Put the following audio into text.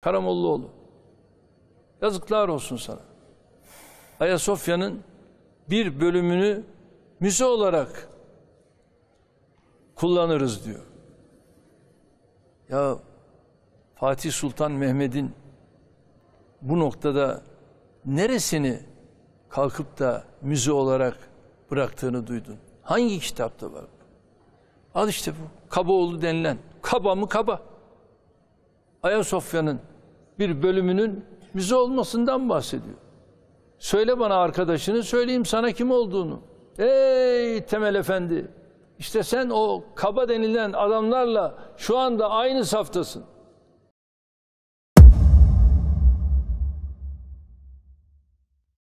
Karamollaoğlu. Yazıklar olsun sana. Ayasofya'nın bir bölümünü müze olarak kullanırız diyor. Ya Fatih Sultan Mehmet'in bu noktada neresini kalkıp da müze olarak bıraktığını duydun? Hangi kitapta var? Al işte bu. kaba oldu denilen. Kaba mı kaba? Ayasofya'nın bir bölümünün müze olmasından bahsediyor. Söyle bana arkadaşını, söyleyeyim sana kim olduğunu. Ey Temel Efendi, işte sen o kaba denilen adamlarla şu anda aynı saftasın.